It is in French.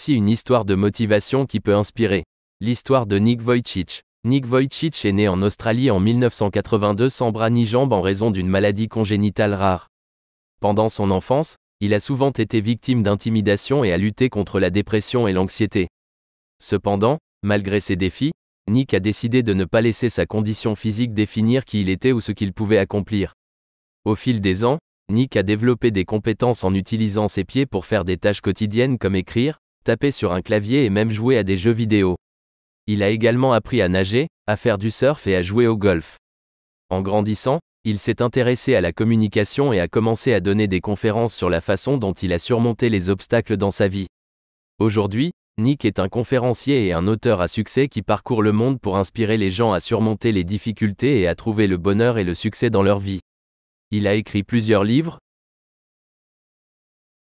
Voici une histoire de motivation qui peut inspirer. L'histoire de Nick Vujicic. Nick Vujicic est né en Australie en 1982 sans bras ni jambes en raison d'une maladie congénitale rare. Pendant son enfance, il a souvent été victime d'intimidation et a lutté contre la dépression et l'anxiété. Cependant, malgré ses défis, Nick a décidé de ne pas laisser sa condition physique définir qui il était ou ce qu'il pouvait accomplir. Au fil des ans, Nick a développé des compétences en utilisant ses pieds pour faire des tâches quotidiennes comme écrire, taper sur un clavier et même jouer à des jeux vidéo. Il a également appris à nager, à faire du surf et à jouer au golf. En grandissant, il s'est intéressé à la communication et a commencé à donner des conférences sur la façon dont il a surmonté les obstacles dans sa vie. Aujourd'hui, Nick est un conférencier et un auteur à succès qui parcourt le monde pour inspirer les gens à surmonter les difficultés et à trouver le bonheur et le succès dans leur vie. Il a écrit plusieurs livres,